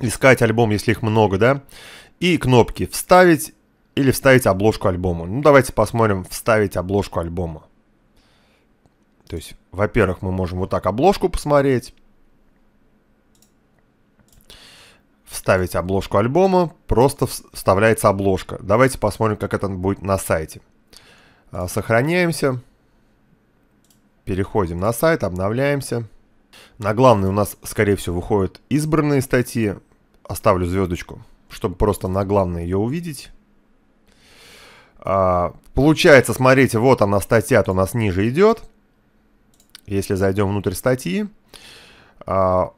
искать альбом, если их много, да, и кнопки «Вставить» или «Вставить обложку альбома». Ну, давайте посмотрим «Вставить обложку альбома». То есть, во-первых, мы можем вот так обложку посмотреть, вставить обложку альбома, просто вставляется обложка. Давайте посмотрим, как это будет на сайте. А, сохраняемся, переходим на сайт, обновляемся. На главный у нас, скорее всего, выходят избранные статьи оставлю звездочку, чтобы просто на главное ее увидеть. А, получается, смотрите, вот она статья, то у нас ниже идет. Если зайдем внутрь статьи, а,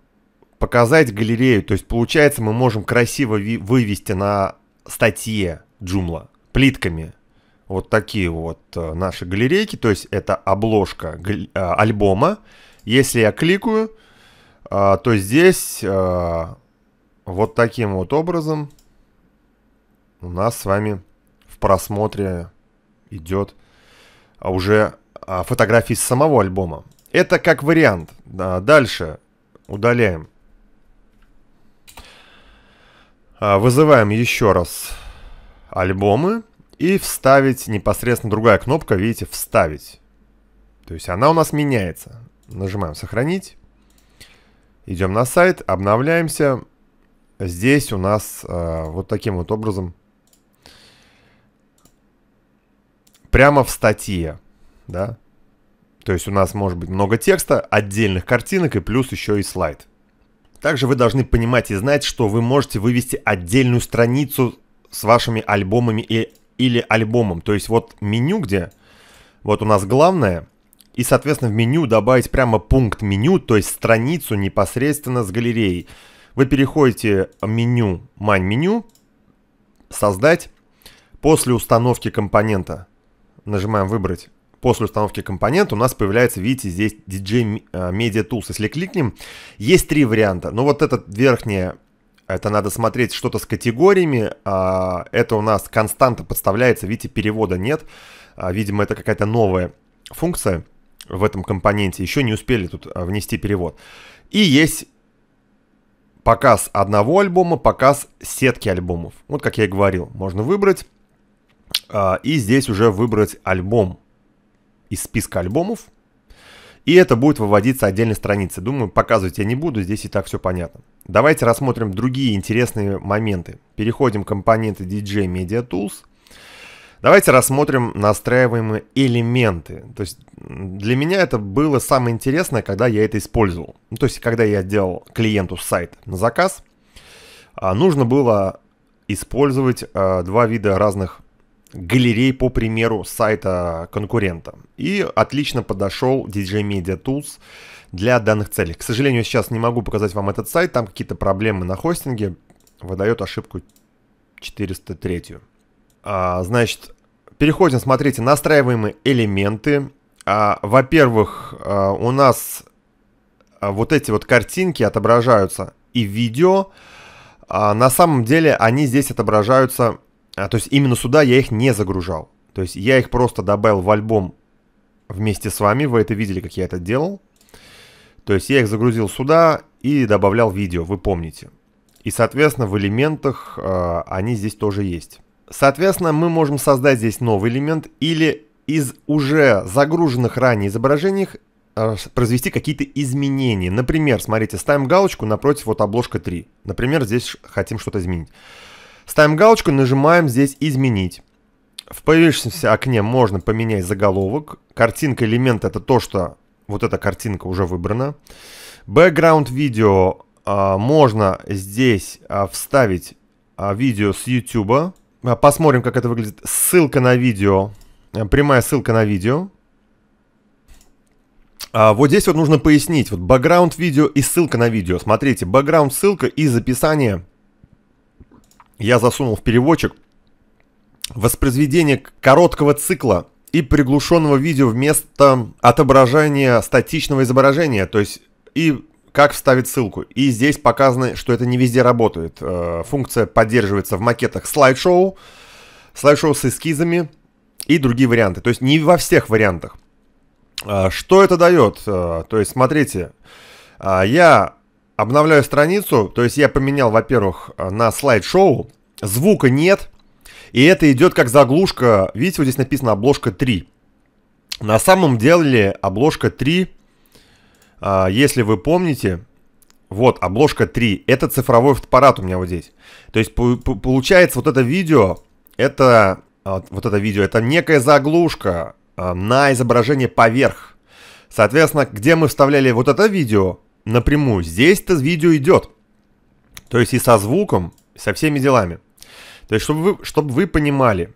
показать галерею. То есть, получается, мы можем красиво вывести на статье джумла плитками вот такие вот э, наши галерейки. То есть, это обложка э, альбома. Если я кликаю, а, то здесь э, вот таким вот образом у нас с вами в просмотре идет а, уже а, фотографии с самого альбома. Это как вариант. Дальше удаляем. А, вызываем еще раз альбомы и вставить непосредственно другая кнопка, видите, вставить. То есть она у нас меняется. Нажимаем сохранить. Идем на сайт, обновляемся здесь у нас э, вот таким вот образом прямо в статье, да. То есть у нас может быть много текста, отдельных картинок и плюс еще и слайд. Также вы должны понимать и знать, что вы можете вывести отдельную страницу с вашими альбомами и, или альбомом. То есть вот меню, где вот у нас главное, и, соответственно, в меню добавить прямо пункт меню, то есть страницу непосредственно с галереей. Вы переходите в меню «Мань-меню», «Создать», после установки компонента, нажимаем «Выбрать», после установки компонента у нас появляется, видите, здесь DJ э, Media Tools. Если кликнем, есть три варианта. но вот этот верхний, это надо смотреть что-то с категориями. А, это у нас константа подставляется, видите, перевода нет. А, видимо, это какая-то новая функция в этом компоненте. Еще не успели тут а, внести перевод. И есть показ одного альбома, показ сетки альбомов. Вот как я и говорил, можно выбрать. А, и здесь уже выбрать альбом из списка альбомов. И это будет выводиться отдельной страницы. Думаю, показывать я не буду, здесь и так все понятно. Давайте рассмотрим другие интересные моменты. Переходим к компоненты DJ Media Tools. Давайте рассмотрим настраиваемые элементы. То есть для меня это было самое интересное, когда я это использовал. Ну, то есть когда я делал клиенту сайт на заказ, а, нужно было использовать а, два вида разных галерей по примеру сайта конкурента. И отлично подошел DJ Media Tools для данных целей. К сожалению, сейчас не могу показать вам этот сайт, там какие-то проблемы на хостинге, выдает ошибку 403. А, значит, переходим, смотрите, настраиваемые элементы. А, во-первых, а, у нас вот эти вот картинки отображаются и видео. на самом деле они здесь отображаются, то есть именно сюда я их не загружал. То есть я их просто добавил в альбом вместе с вами, вы это видели, как я это делал. То есть я их загрузил сюда и добавлял видео, вы помните. И, соответственно, в элементах они здесь тоже есть. Соответственно, мы можем создать здесь новый элемент или из уже загруженных ранее изображений э, произвести какие-то изменения. Например, смотрите, ставим галочку напротив вот обложка 3. Например, здесь хотим что-то изменить. Ставим галочку, нажимаем здесь «Изменить». В появившемся окне можно поменять заголовок. Картинка элемента — это то, что вот эта картинка уже выбрана. Бэкграунд видео можно здесь э, вставить э, видео с YouTube. А, посмотрим, как это выглядит. Ссылка на видео. Э, прямая ссылка на видео. А вот здесь вот нужно пояснить. Вот бэкграунд видео и ссылка на видео. Смотрите, бэкграунд ссылка из описания. Я засунул в переводчик. Воспроизведение короткого цикла и приглушенного видео вместо отображения статичного изображения. То есть и как вставить ссылку. И здесь показано, что это не везде работает. Э, функция поддерживается в макетах слайд-шоу, слайд-шоу с эскизами и другие варианты. То есть не во всех вариантах. Э, что это дает? Э, то есть смотрите, я обновляю страницу, то есть я поменял, во-первых, на слайд-шоу, звука нет, и это идет как заглушка, видите, вот здесь написано обложка 3. На самом деле обложка 3 а, если вы помните, вот, обложка 3. Это цифровой фотоаппарат у меня вот здесь. То есть, получается, вот это видео, это, а, вот это видео, это некая заглушка а, на изображение поверх. Соответственно, где мы вставляли вот это видео напрямую, здесь-то видео идет. То есть и со звуком, со всеми делами. То есть, чтобы вы, чтобы вы понимали,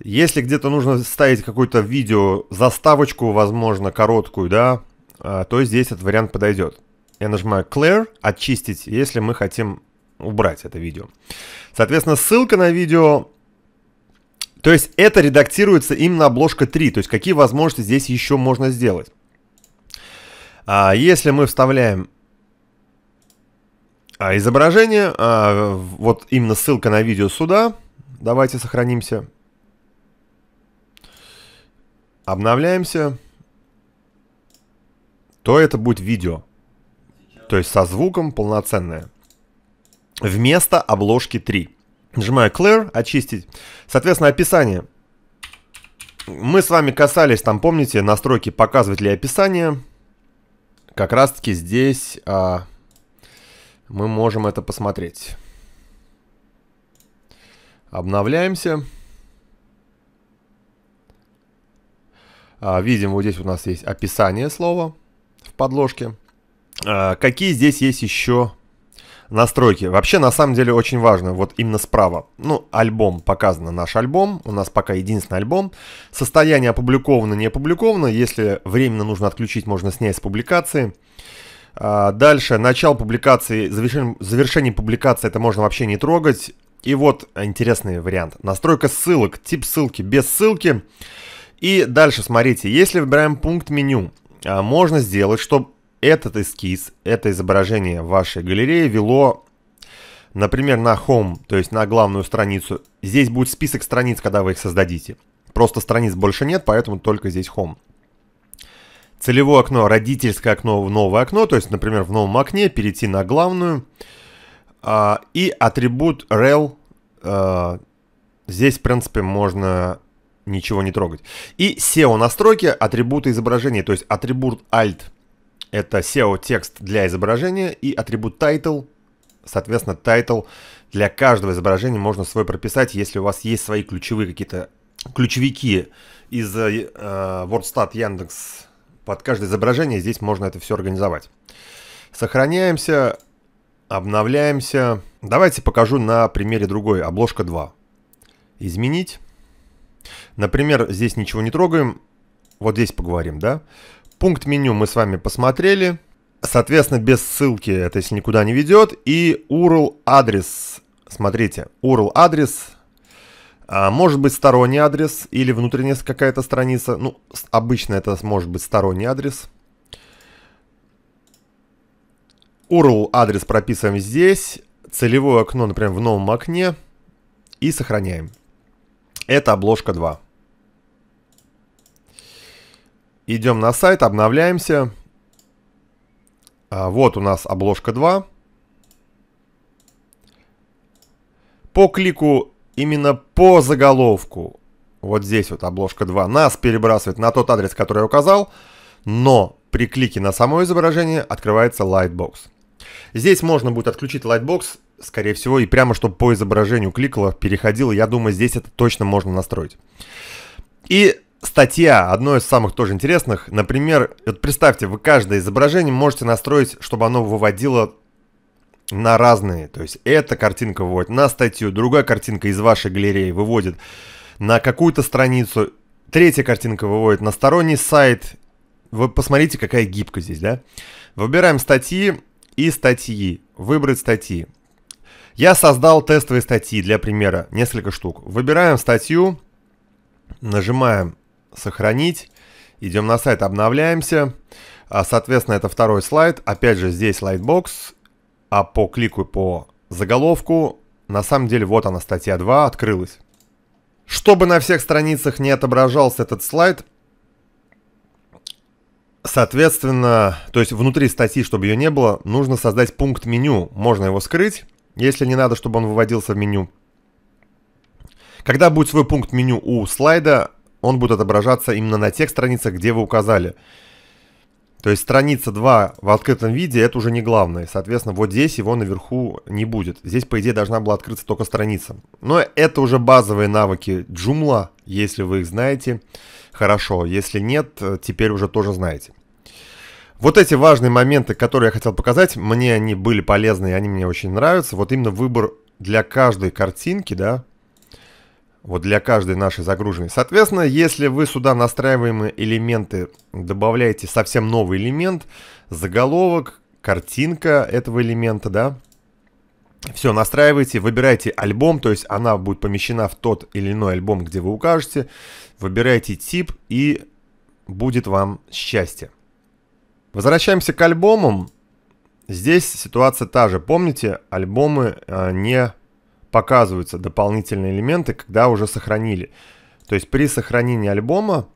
если где-то нужно ставить какую-то видео, заставочку, возможно, короткую, да, а, то здесь этот вариант подойдет. Я нажимаю Clear, очистить, если мы хотим убрать это видео. Соответственно, ссылка на видео... То есть это редактируется именно обложка 3, то есть какие возможности здесь еще можно сделать. А, если мы вставляем а, изображение, вот именно ссылка на видео сюда, давайте сохранимся. Обновляемся то это будет видео. То есть со звуком полноценное. Вместо обложки 3. Нажимаю Clear, очистить. Соответственно, описание. Мы с вами касались, там помните, настройки показывать ли описание. Как раз таки здесь а, мы можем это посмотреть. Обновляемся. А, видим, вот здесь у нас есть описание слова подложке. А, какие здесь есть еще настройки? Вообще, на самом деле, очень важно, вот именно справа. Ну, альбом, показано наш альбом, у нас пока единственный альбом. Состояние опубликовано, не опубликовано. Если временно нужно отключить, можно снять с публикации. А, дальше, начало публикации, завершение, завершение публикации, это можно вообще не трогать. И вот интересный вариант. Настройка ссылок, тип ссылки, без ссылки. И дальше, смотрите, если выбираем пункт меню, а, можно сделать, чтобы этот эскиз, это изображение вашей галереи вело, например, на home, то есть на главную страницу. Здесь будет список страниц, когда вы их создадите. Просто страниц больше нет, поэтому только здесь home. Целевое окно, родительское окно в новое окно, то есть, например, в новом окне перейти на главную. А, и атрибут rel. А, здесь, в принципе, можно ничего не трогать. И SEO-настройки, атрибуты изображения, то есть атрибут alt – это SEO-текст для изображения, и атрибут title, соответственно, title для каждого изображения можно свой прописать, если у вас есть свои ключевые какие-то ключевики из э, WordStat, Яндекс, под каждое изображение здесь можно это все организовать. Сохраняемся, обновляемся. Давайте покажу на примере другой, обложка 2. Изменить. Например, здесь ничего не трогаем. Вот здесь поговорим, да? Пункт меню мы с вами посмотрели. Соответственно, без ссылки это если никуда не ведет. И URL адрес. Смотрите, URL адрес. А, может быть сторонний адрес или внутренняя какая-то страница. Ну, обычно это может быть сторонний адрес. URL адрес прописываем здесь. Целевое окно, например, в новом окне. И сохраняем. Это обложка 2. Идем на сайт, обновляемся. А, вот у нас обложка 2. По клику именно по заголовку, вот здесь вот обложка 2, нас перебрасывает на тот адрес, который я указал, но при клике на само изображение открывается Lightbox. Здесь можно будет отключить Lightbox скорее всего, и прямо чтобы по изображению кликало, переходило, я думаю, здесь это точно можно настроить. И статья, одно из самых тоже интересных, например, вот представьте, вы каждое изображение можете настроить, чтобы оно выводило на разные, то есть эта картинка выводит на статью, другая картинка из вашей галереи выводит на какую-то страницу, третья картинка выводит на сторонний сайт. Вы посмотрите, какая гибкость здесь, да? Выбираем статьи и статьи. Выбрать статьи. Я создал тестовые статьи для примера, несколько штук. Выбираем статью, нажимаем «Сохранить», идем на сайт, обновляемся. А, соответственно, это второй слайд. Опять же, здесь лайтбокс, а по клику по заголовку, на самом деле, вот она, статья 2, открылась. Чтобы на всех страницах не отображался этот слайд, соответственно, то есть внутри статьи, чтобы ее не было, нужно создать пункт меню. Можно его скрыть если не надо, чтобы он выводился в меню. Когда будет свой пункт меню у слайда, он будет отображаться именно на тех страницах, где вы указали. То есть страница 2 в открытом виде это уже не главное. Соответственно, вот здесь его наверху не будет. Здесь, по идее, должна была открыться только страница. Но это уже базовые навыки Joomla. Если вы их знаете, хорошо. Если нет, теперь уже тоже знаете. Вот эти важные моменты, которые я хотел показать, мне они были полезны, и они мне очень нравятся. Вот именно выбор для каждой картинки, да, вот для каждой нашей загруженной. Соответственно, если вы сюда настраиваемые элементы добавляете совсем новый элемент, заголовок, картинка этого элемента, да, все, настраивайте, выбирайте альбом, то есть она будет помещена в тот или иной альбом, где вы укажете, выбирайте тип и будет вам счастье. Возвращаемся к альбомам. Здесь ситуация та же. Помните, альбомы э, не показываются дополнительные элементы, когда уже сохранили. То есть при сохранении альбома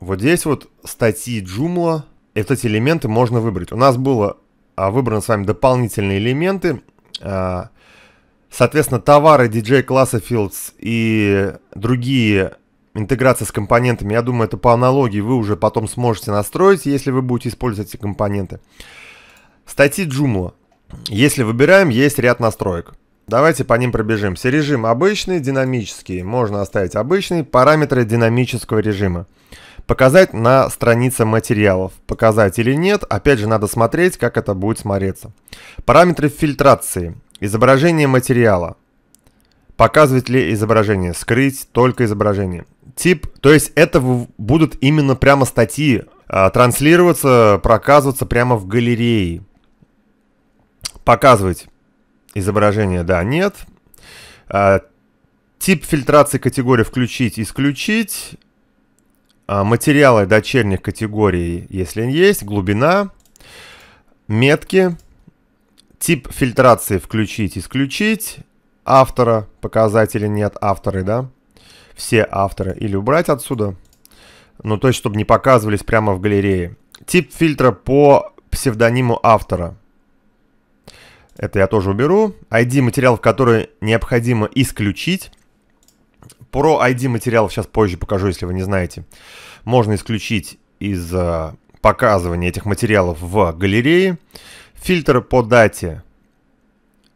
вот здесь вот статьи Joomla, вот эти элементы можно выбрать. У нас было а, выбрано с вами дополнительные элементы. Э, соответственно, товары DJ класса Fields и другие Интеграция с компонентами, я думаю, это по аналогии вы уже потом сможете настроить, если вы будете использовать эти компоненты. Статьи Joomla. Если выбираем, есть ряд настроек. Давайте по ним пробежимся. Режим обычный, динамический. Можно оставить обычный. Параметры динамического режима. Показать на странице материалов. Показать или нет. Опять же, надо смотреть, как это будет смотреться. Параметры фильтрации. Изображение материала. Показывать ли изображение. Скрыть только изображение. Тип, то есть это будут именно прямо статьи, а, транслироваться, проказываться прямо в галерее. Показывать изображение, да, нет. А, тип фильтрации категории включить, исключить. А, материалы дочерних категорий, если есть. Глубина. Метки. Тип фильтрации включить, исключить. Автора, показатели нет, авторы, да все авторы или убрать отсюда. Ну, то есть, чтобы не показывались прямо в галерее. Тип фильтра по псевдониму автора. Это я тоже уберу. ID материалов, которые необходимо исключить. Про ID материалов сейчас позже покажу, если вы не знаете. Можно исключить из э, показывания этих материалов в галерее. Фильтр по дате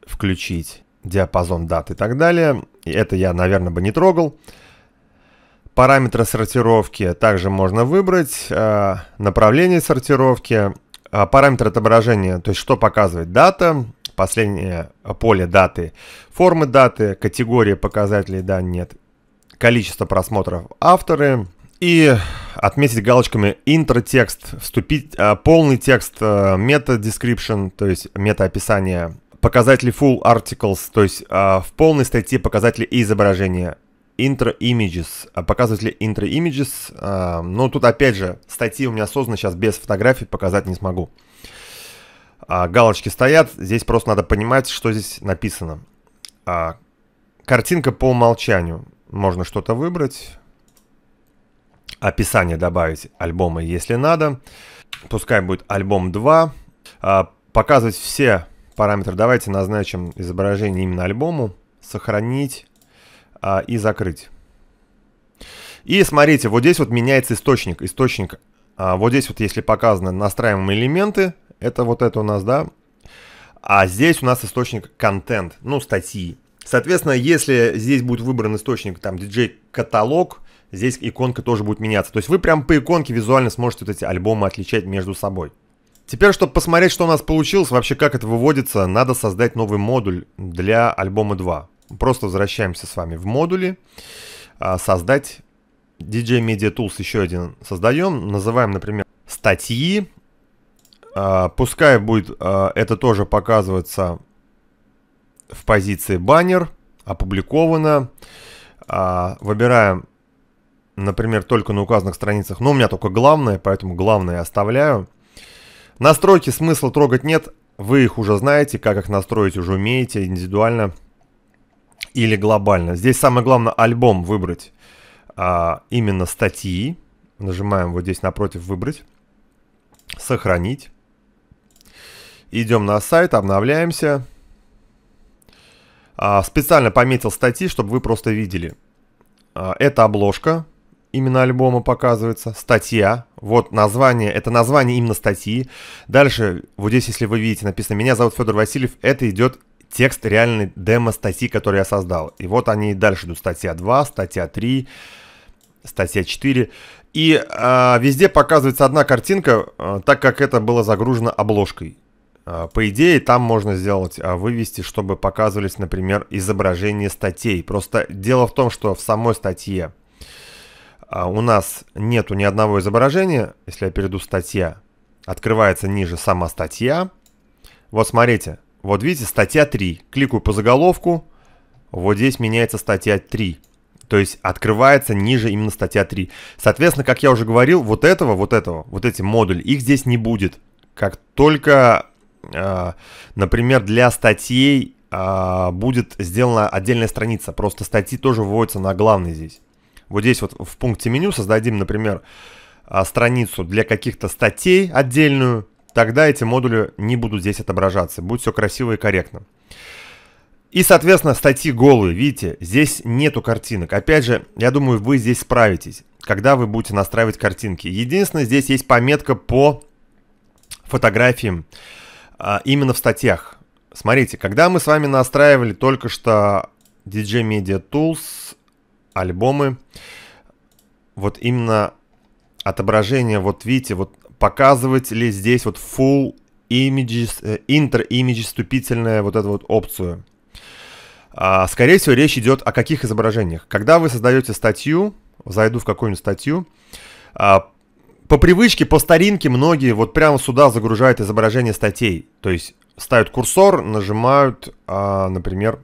включить, диапазон дат и так далее. И это я, наверное, бы не трогал. Параметры сортировки также можно выбрать, э, направление сортировки, э, параметр отображения, то есть что показывает дата, последнее поле даты, формы даты, категория показателей, да, нет, количество просмотров, авторы и отметить галочками интертекст, вступить, э, полный текст, мета description, то есть мета описание, показатели full articles, то есть в полной статье показатели изображения, Intro Images. А показывать ли Intro Images? А, ну, тут опять же, статьи у меня созданы сейчас без фотографий, показать не смогу. А, галочки стоят, здесь просто надо понимать, что здесь написано. Картинка по умолчанию. Можно что-то выбрать. Описание добавить альбома, если надо. Пускай будет альбом 2. Показывать все параметры. Давайте назначим изображение именно альбому. Сохранить а, и закрыть. И смотрите, вот здесь вот меняется источник. Источник, а, вот здесь вот, если показаны настраиваемые элементы, это вот это у нас, да. А здесь у нас источник контент, ну, статьи. Соответственно, если здесь будет выбран источник, там, DJ-каталог, здесь иконка тоже будет меняться. То есть вы прям по иконке визуально сможете вот эти альбомы отличать между собой. Теперь, чтобы посмотреть, что у нас получилось, вообще как это выводится, надо создать новый модуль для альбома 2. Просто возвращаемся с вами в модули. А, создать DJ Media Tools еще один создаем. Называем, например, статьи. А, пускай будет а, это тоже показываться в позиции баннер, опубликовано. Выбираем, например, только на указанных страницах. Но у меня только главное, поэтому главное оставляю. Настройки смысла трогать нет. Вы их уже знаете, как их настроить уже умеете индивидуально или глобально. Здесь самое главное альбом выбрать а, именно статьи. Нажимаем вот здесь напротив «Выбрать», «Сохранить». Идем на сайт, обновляемся. А, специально пометил статьи, чтобы вы просто видели. А, это обложка именно альбома показывается, статья, вот название, это название именно статьи. Дальше, вот здесь, если вы видите, написано «Меня зовут Федор Васильев», это идет текст реальной демо статьи, которую я создал. И вот они дальше идут. Статья 2, статья 3, статья 4. И э, везде показывается одна картинка, э, так как это было загружено обложкой. А, по идее, там можно сделать, вывести, чтобы показывались, например, изображения статей. Просто дело в том, что в самой статье у нас нету ни одного изображения. Если я перейду статья, открывается ниже сама статья. Вот смотрите, вот видите, статья 3. Кликаю по заголовку. Вот здесь меняется статья 3. То есть открывается ниже именно статья 3. Соответственно, как я уже говорил, вот этого, вот этого, вот эти модули, их здесь не будет. Как только, э, например, для статей э, будет сделана отдельная страница. Просто статьи тоже выводятся на главный здесь. Вот здесь вот в пункте меню создадим, например, а, страницу для каких-то статей отдельную тогда эти модули не будут здесь отображаться. Будет все красиво и корректно. И, соответственно, статьи голые, видите, здесь нету картинок. Опять же, я думаю, вы здесь справитесь, когда вы будете настраивать картинки. Единственное, здесь есть пометка по фотографиям а, именно в статьях. Смотрите, когда мы с вами настраивали только что DJ Media Tools, альбомы, вот именно отображение, вот видите, вот показывать ли здесь вот full images, э, inter image вступительная вот эту вот опцию. А, скорее всего, речь идет о каких изображениях. Когда вы создаете статью, зайду в какую-нибудь статью, а, по привычке, по старинке многие вот прямо сюда загружают изображение статей. То есть ставят курсор, нажимают, а, например,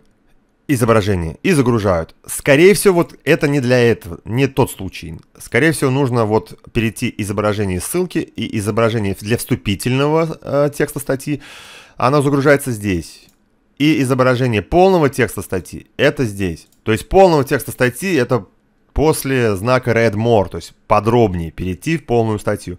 изображение и загружают. Скорее всего, вот это не для этого, не тот случай. Скорее всего, нужно вот перейти изображение из ссылки и изображение для вступительного э, текста статьи. Оно загружается здесь. И изображение полного текста статьи – это здесь. То есть полного текста статьи – это после знака read more, то есть подробнее перейти в полную статью.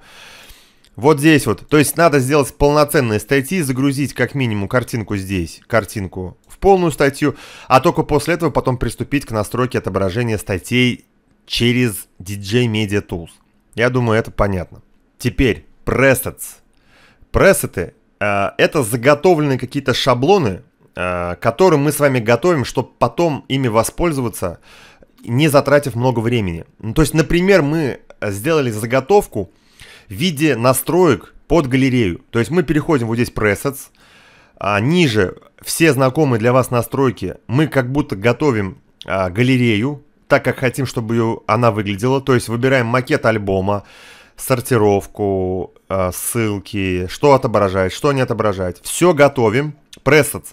Вот здесь вот. То есть надо сделать полноценные статьи, загрузить как минимум картинку здесь, картинку в полную статью, а только после этого потом приступить к настройке отображения статей через DJ Media Tools. Я думаю, это понятно. Теперь presets, Пресеты э, — это заготовленные какие-то шаблоны, э, которые мы с вами готовим, чтобы потом ими воспользоваться, не затратив много времени. Ну, то есть, например, мы сделали заготовку — в виде настроек под галерею. То есть мы переходим вот здесь Presets, а ниже все знакомые для вас настройки. Мы как будто готовим а, галерею, так как хотим, чтобы ее, она выглядела. То есть выбираем макет альбома, сортировку, а, ссылки, что отображать, что не отображать. Все готовим. Presets.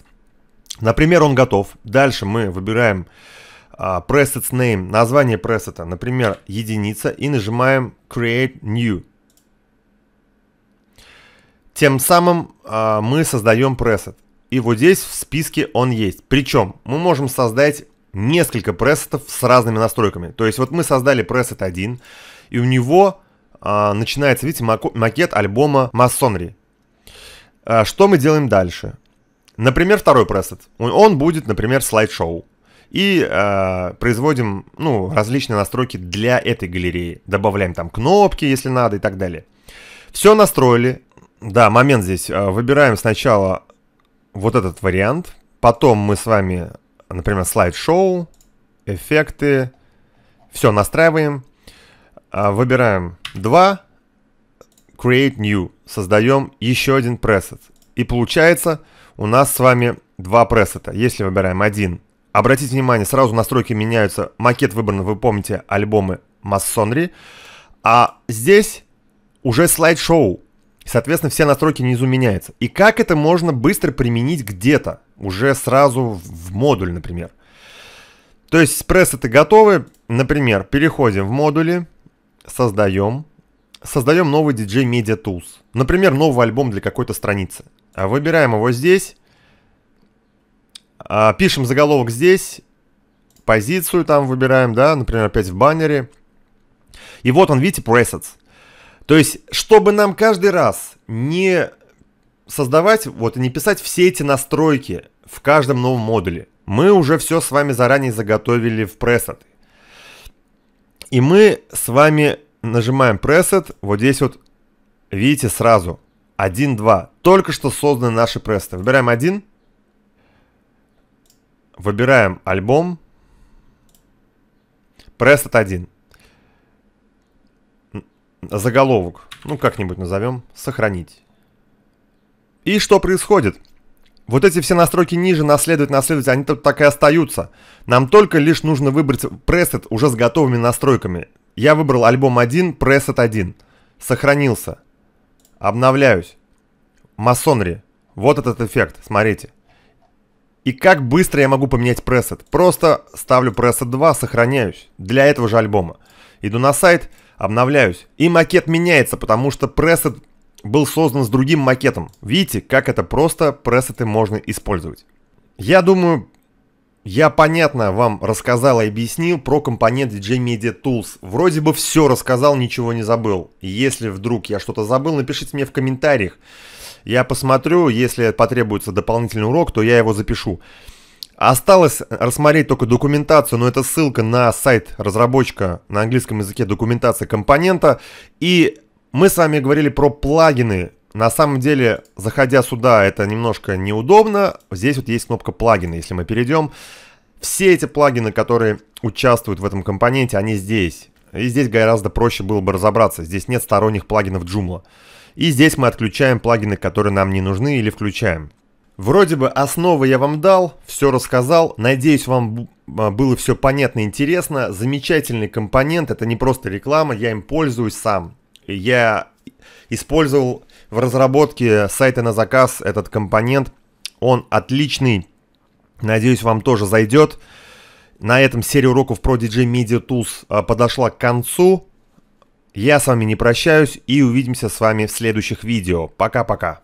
Например, он готов. Дальше мы выбираем а, presets name, название пресета, например, единица, и нажимаем create new. Тем самым э, мы создаем пресет. И вот здесь в списке он есть. Причем мы можем создать несколько пресетов с разными настройками. То есть вот мы создали пресет 1, и у него э, начинается, видите, макет альбома Masonry. Э, что мы делаем дальше? Например, второй пресет. Он будет, например, слайд-шоу. И э, производим ну, различные настройки для этой галереи. Добавляем там кнопки, если надо, и так далее. Все настроили, да, момент здесь. А, выбираем сначала вот этот вариант. Потом мы с вами, например, слайд-шоу, эффекты. Все настраиваем. А, выбираем 2. Create New. Создаем еще один пресет. И получается у нас с вами два пресета. Если выбираем один, обратите внимание, сразу настройки меняются. Макет выбран, вы помните, альбомы Масонри. А здесь уже слайд-шоу. Соответственно, все настройки внизу меняются. И как это можно быстро применить где-то, уже сразу в модуль, например. То есть пресеты готовы. Например, переходим в модули, создаем, создаем новый DJ Media Tools. Например, новый альбом для какой-то страницы. А выбираем его здесь, а, пишем заголовок здесь, позицию там выбираем, да, например, опять в баннере. И вот он, видите, presets. То есть, чтобы нам каждый раз не создавать, вот, и не писать все эти настройки в каждом новом модуле, мы уже все с вами заранее заготовили в пресет. И мы с вами нажимаем пресет, вот здесь вот, видите, сразу 1, 2. Только что созданы наши пресеты. Выбираем один. Выбираем альбом. Пресет 1 заголовок, ну как-нибудь назовем, сохранить. И что происходит? Вот эти все настройки ниже, наследовать, наследовать, они тут так и остаются. Нам только лишь нужно выбрать пресет уже с готовыми настройками. Я выбрал альбом 1, пресет 1. Сохранился. Обновляюсь. Масонри. Вот этот эффект, смотрите. И как быстро я могу поменять пресет? Просто ставлю пресет 2, сохраняюсь. Для этого же альбома. Иду на сайт, обновляюсь. И макет меняется, потому что пресет был создан с другим макетом. Видите, как это просто пресеты можно использовать. Я думаю, я понятно вам рассказал и объяснил про компонент DJ Media Tools. Вроде бы все рассказал, ничего не забыл. Если вдруг я что-то забыл, напишите мне в комментариях. Я посмотрю, если потребуется дополнительный урок, то я его запишу. Осталось рассмотреть только документацию, но это ссылка на сайт разработчика на английском языке документации компонента. И мы с вами говорили про плагины. На самом деле, заходя сюда, это немножко неудобно. Здесь вот есть кнопка плагины, если мы перейдем. Все эти плагины, которые участвуют в этом компоненте, они здесь. И здесь гораздо проще было бы разобраться. Здесь нет сторонних плагинов Joomla. И здесь мы отключаем плагины, которые нам не нужны, или включаем. Вроде бы основы я вам дал, все рассказал. Надеюсь, вам а, было все понятно и интересно. Замечательный компонент, это не просто реклама, я им пользуюсь сам. Я использовал в разработке сайта на заказ этот компонент. Он отличный. Надеюсь, вам тоже зайдет. На этом серия уроков про DJ Media Tools а, подошла к концу. Я с вами не прощаюсь и увидимся с вами в следующих видео. Пока-пока.